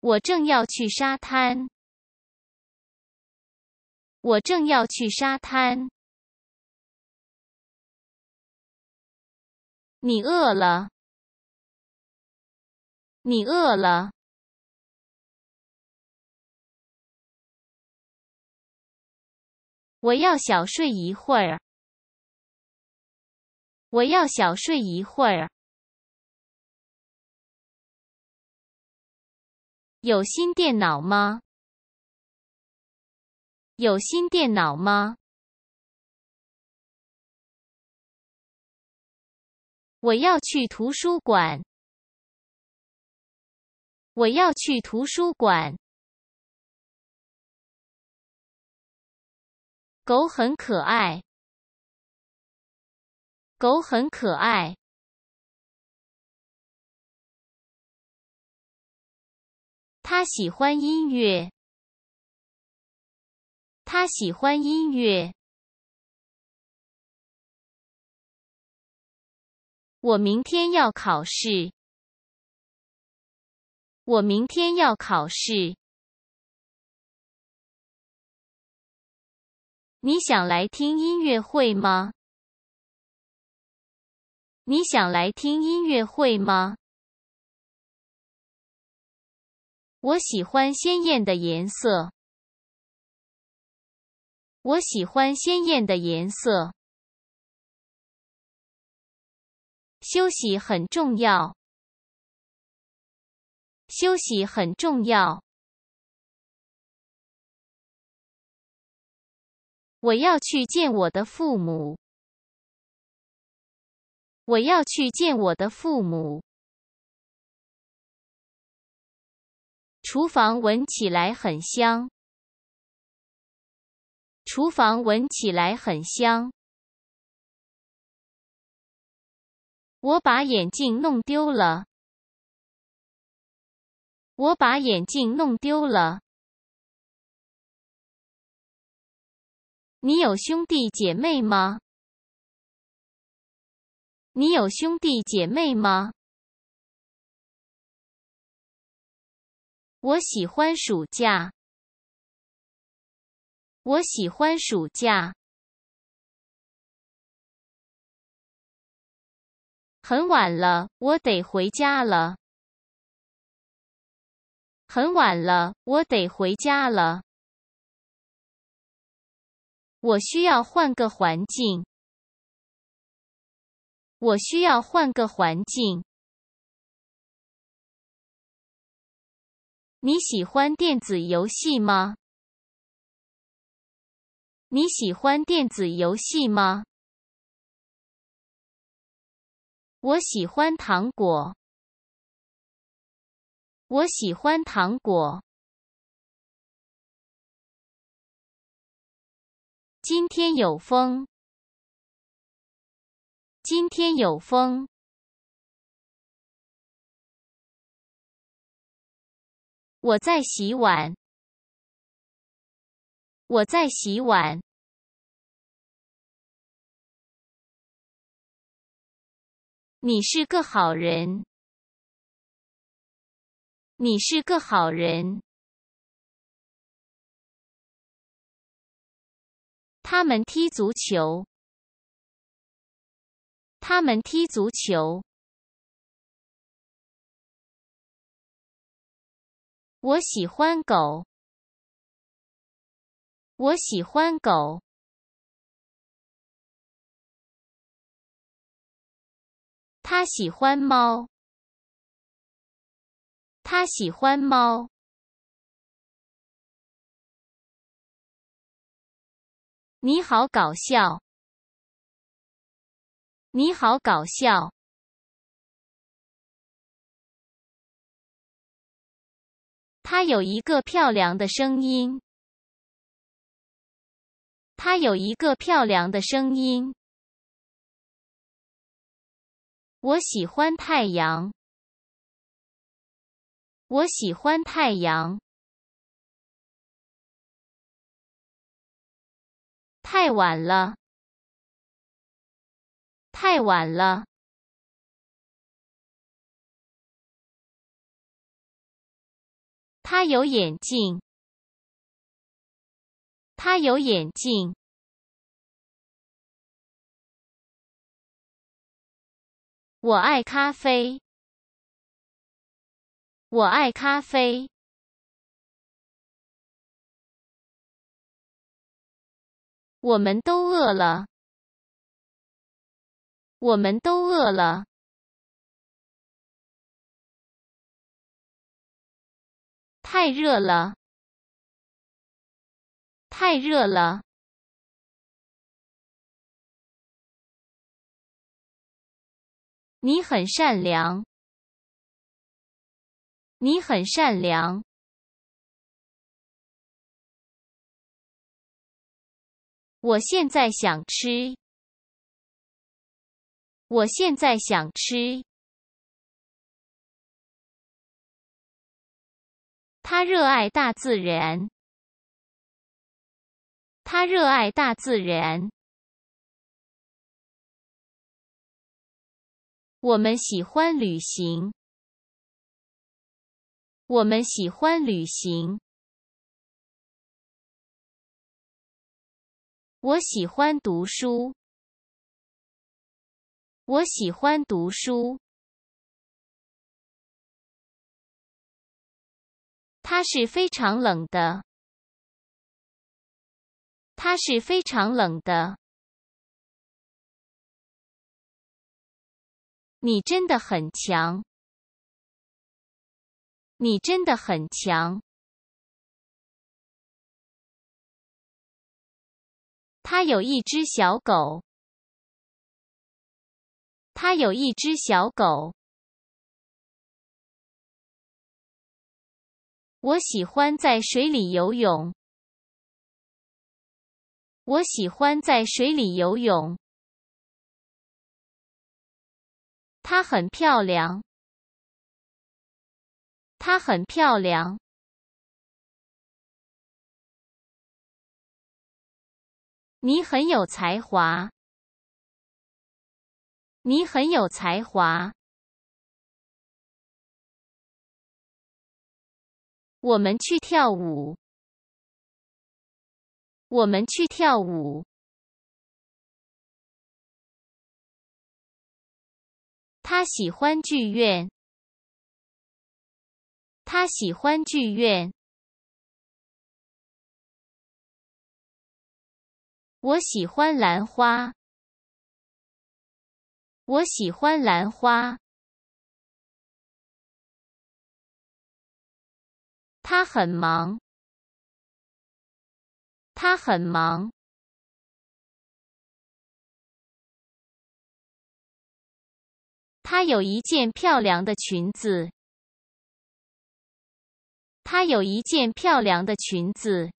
我正要去沙滩。我正要去沙滩。你饿了？你饿了？我要小睡一会儿。我要小睡一会儿。有新电脑吗？有新电脑吗？我要去图书馆。我要去图书馆。狗很可爱。狗很可爱。他喜欢音乐。他喜欢音乐。我明天要考试。我明天要考试。你想来听音乐会吗？你想来听音乐会吗？我喜欢鲜艳的颜色。我喜欢鲜艳的颜色。休息很重要。休息很重要。我要去见我的父母。我要去见我的父母。厨房闻起来很香。厨房闻起来很香。我把眼镜弄丢了。我把眼镜弄丢了。你有兄弟姐妹吗？你有兄弟姐妹吗？我喜欢暑假。我喜欢暑假。很晚了，我得回家了。很晚了，我得回家了。我需要换个环境。我需要换个环境。你喜欢电子游戏吗？你喜欢电子游戏吗？我喜欢糖果。我喜欢糖果。今天有风。今天有风。我在洗碗。我在洗碗。你是个好人。你是个好人。他们踢足球。他们踢足球。我喜欢狗，我喜欢狗。他喜欢猫，他喜欢猫。你好搞笑，你好搞笑。他有一个漂亮的声音。他有一个漂亮的声音。我喜欢太阳。我喜欢太阳。太晚了。太晚了。他有眼镜。他有眼镜。我爱咖啡。我爱咖啡。我们都饿了。我们都饿了。太热了，太热了。你很善良，你很善良。我现在想吃，我现在想吃。他热爱大自然。他热爱大自然。我们喜欢旅行。我们喜欢旅行。我喜欢读书。我喜欢读书。它是非常冷的。它是非常冷的。你真的很强。你真的很强。他有一只小狗。他有一只小狗。我喜欢在水里游泳。我喜欢在水里游泳。她很漂亮。她很漂亮。你很有才华。你很有才华。我们去跳舞。我们去跳舞。他喜欢剧院。他喜欢剧院。我喜欢兰花。我喜欢兰花。他很忙，他很忙。他有一件漂亮的裙子，他有一件漂亮的裙子。